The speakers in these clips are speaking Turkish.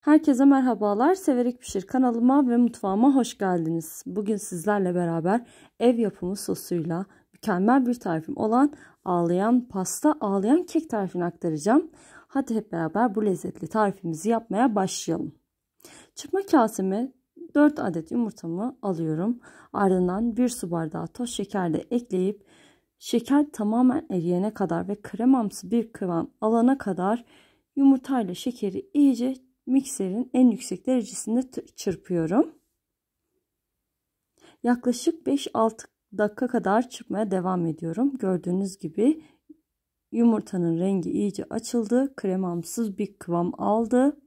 Herkese merhabalar. Severek Pişir kanalıma ve mutfağıma hoş geldiniz. Bugün sizlerle beraber ev yapımı sosuyla mükemmel bir tarifim olan ağlayan pasta, ağlayan kek tarifini aktaracağım. Hadi hep beraber bu lezzetli tarifimizi yapmaya başlayalım. Çırpma kaseme 4 adet yumurtamı alıyorum. Ardından 1 su bardağı toz şeker de ekleyip şeker tamamen eriyene kadar ve kremamsı bir kıvam alana kadar yumurtayla şekeri iyice mikserin en yüksek derecesinde çırpıyorum. Yaklaşık 5-6 dakika kadar çırpmaya devam ediyorum. Gördüğünüz gibi yumurtanın rengi iyice açıldı. Kremamsız bir kıvam aldı.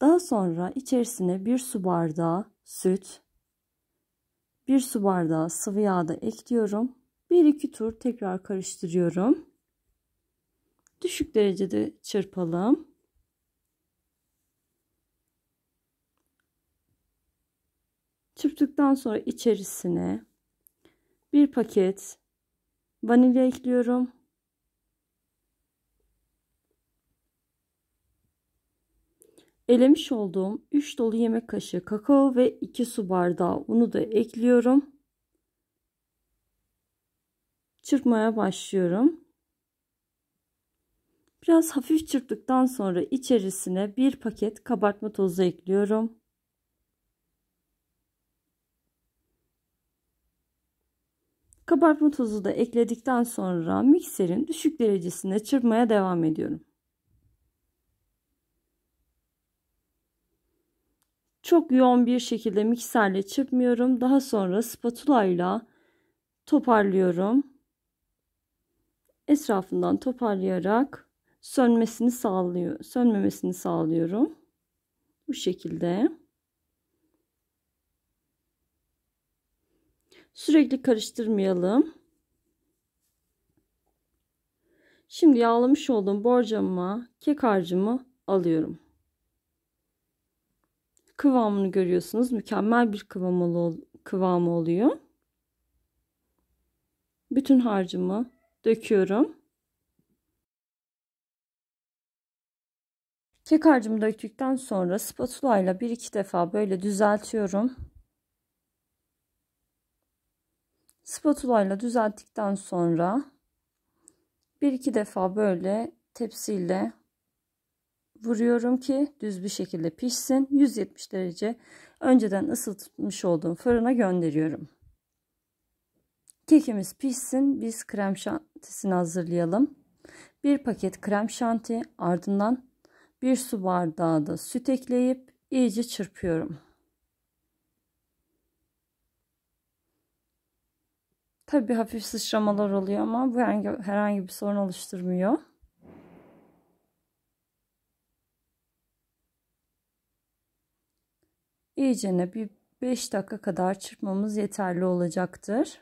Daha sonra içerisine bir su bardağı süt, bir su bardağı sıvı yağ da ekliyorum. 1-2 tur tekrar karıştırıyorum. Düşük derecede çırpalım. Çırptıktan sonra içerisine bir paket vanilya ekliyorum. Elemiş olduğum 3 dolu yemek kaşığı kakao ve 2 su bardağı unu da ekliyorum. Çırpmaya başlıyorum. Biraz hafif çırptıktan sonra içerisine bir paket kabartma tozu ekliyorum. Kabartma tozu da ekledikten sonra mikserin düşük derecesinde çırpmaya devam ediyorum. Çok yoğun bir şekilde mikserle çırpmıyorum. Daha sonra spatula ile toparlıyorum. Etrafından toparlayarak sönmesini sağlıyor, sönmemesini sağlıyorum. Bu şekilde. Sürekli karıştırmayalım. Şimdi yağlamış olduğum borcamıma kek harcımı alıyorum. Kıvamını görüyorsunuz. Mükemmel bir kıvamı, kıvamı oluyor. Bütün harcımı döküyorum. Kek harcımı döktükten sonra spatula ile bir iki defa böyle düzeltiyorum. Spatula ile düzelttikten sonra bir iki defa böyle tepsiyle vuruyorum ki düz bir şekilde pişsin. 170 derece önceden ısıtmış olduğum fırına gönderiyorum. Kekimiz pişsin. Biz krem şantisini hazırlayalım. Bir paket krem şanti ardından bir su bardağı da süt ekleyip iyice çırpıyorum. Tabii hafif sıçramalar oluyor ama bu herhangi, herhangi bir sorun oluşturmuyor. İyicene bir 5 dakika kadar çırpmamız yeterli olacaktır.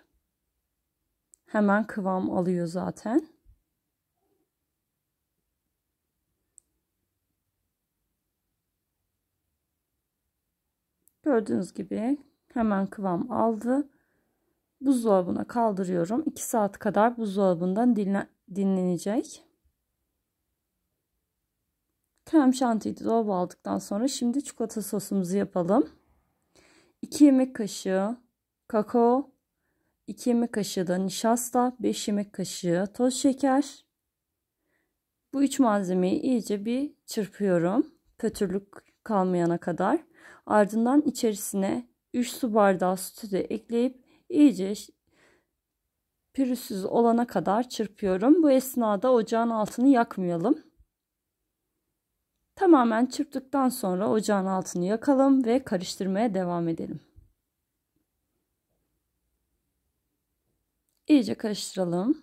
Hemen kıvam alıyor zaten. Gördüğünüz gibi hemen kıvam aldı buzdolabına kaldırıyorum. 2 saat kadar buzdolabından dinlenecek. Krem şantiyi de dolaba aldıktan sonra şimdi çikolata sosumuzu yapalım. 2 yemek kaşığı kakao, 2 yemek kaşığı da nişasta, 5 yemek kaşığı toz şeker. Bu üç malzemeyi iyice bir çırpıyorum. Pötürlük kalmayana kadar. Ardından içerisine 3 su bardağı sütü de ekleyip iyice pürüzsüz olana kadar çırpıyorum. Bu esnada ocağın altını yakmayalım. Tamamen çırptıktan sonra ocağın altını yakalım ve karıştırmaya devam edelim. İyice karıştıralım.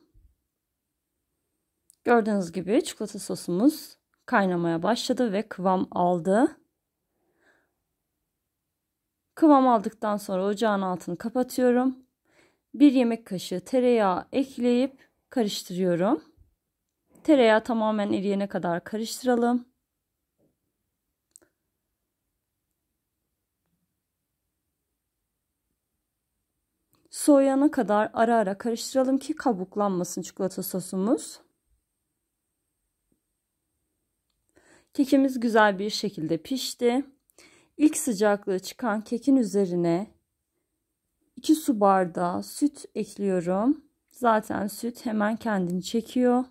Gördüğünüz gibi çikolata sosumuz kaynamaya başladı ve kıvam aldı. Kıvam aldıktan sonra ocağın altını kapatıyorum. Bir yemek kaşığı tereyağı ekleyip karıştırıyorum. Tereyağı tamamen eriyene kadar karıştıralım. Soğuyana kadar ara ara karıştıralım ki kabuklanmasın çikolata sosumuz. Kekimiz güzel bir şekilde pişti. İlk sıcaklığı çıkan kekin üzerine 2 su bardağı süt ekliyorum. Zaten süt hemen kendini çekiyor.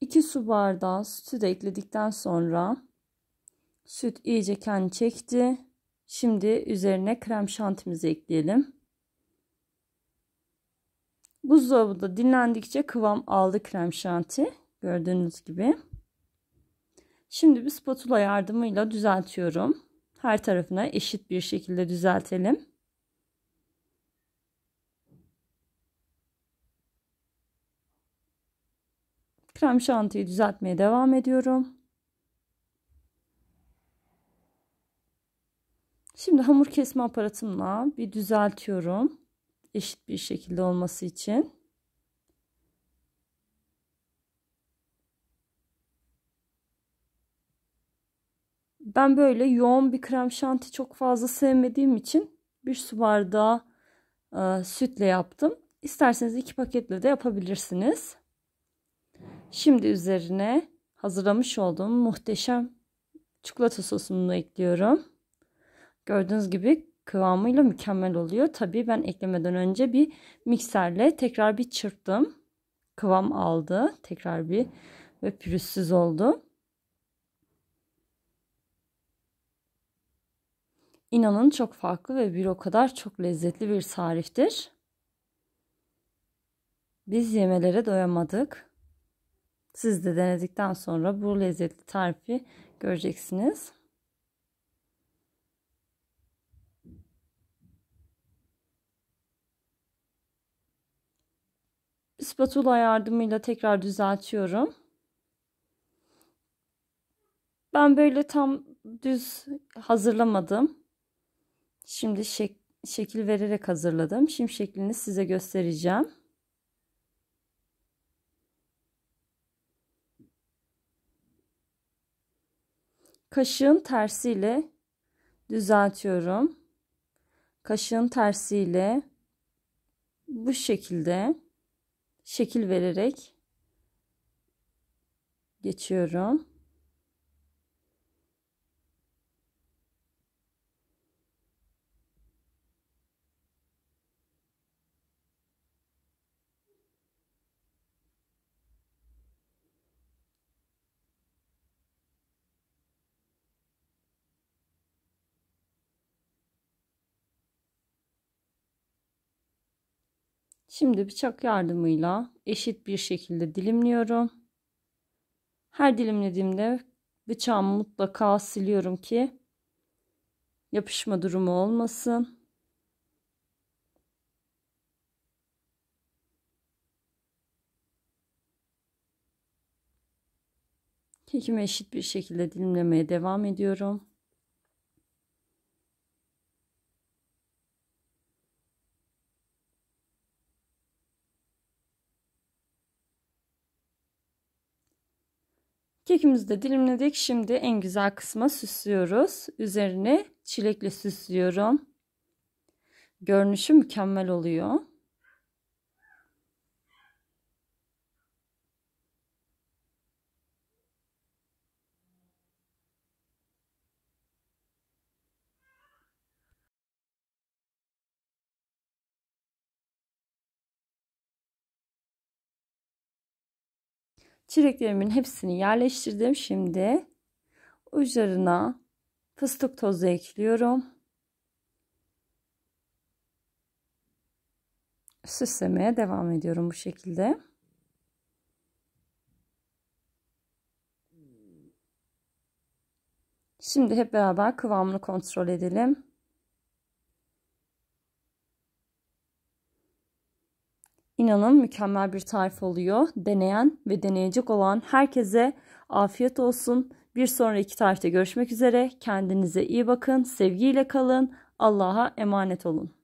İki su bardağı sütü de ekledikten sonra süt iyice kendini çekti. Şimdi üzerine krem şantimizi ekleyelim. Buzdolabında dinlendikçe kıvam aldı krem şanti. Gördüğünüz gibi. Şimdi bir spatula yardımıyla düzeltiyorum. Her tarafına eşit bir şekilde düzeltelim. Krem şantiyi düzeltmeye devam ediyorum. Şimdi hamur kesme aparatımla bir düzeltiyorum eşit bir şekilde olması için. Ben böyle yoğun bir krem şanti çok fazla sevmediğim için bir su bardağı e, sütle yaptım. İsterseniz iki paketle de yapabilirsiniz. Şimdi üzerine hazırlamış olduğum muhteşem çikolata sosumu ekliyorum. Gördüğünüz gibi kıvamıyla mükemmel oluyor. Tabii ben eklemeden önce bir mikserle tekrar bir çırptım. Kıvam aldı. Tekrar bir ve pürüzsüz oldu. İnanın çok farklı ve bir o kadar çok lezzetli bir tariftir. Biz yemelere doyamadık. Siz de denedikten sonra bu lezzetli tarifi göreceksiniz. spatula yardımıyla tekrar düzeltiyorum. Ben böyle tam düz hazırlamadım. Şimdi şek şekil vererek hazırladım. Şimdi şeklini size göstereceğim. Kaşığın tersiyle düzeltiyorum. Kaşığın tersiyle bu şekilde şekil vererek geçiyorum. Şimdi bıçak yardımıyla eşit bir şekilde dilimliyorum. Her dilimlediğimde bıçağımı mutlaka siliyorum ki yapışma durumu olmasın. Kekimi eşit bir şekilde dilimlemeye devam ediyorum. Kekimizi de dilimledik. Şimdi en güzel kısma süslüyoruz. Üzerine çilekle süslüyorum. Görünüşü mükemmel oluyor. Çileklerimin hepsini yerleştirdim. Şimdi uçlarına fıstık tozu ekliyorum. Süslemeye devam ediyorum bu şekilde. Şimdi hep beraber kıvamını kontrol edelim. İnanın mükemmel bir tarif oluyor. Deneyen ve deneyecek olan herkese afiyet olsun. Bir sonraki tarifte görüşmek üzere. Kendinize iyi bakın. Sevgiyle kalın. Allah'a emanet olun.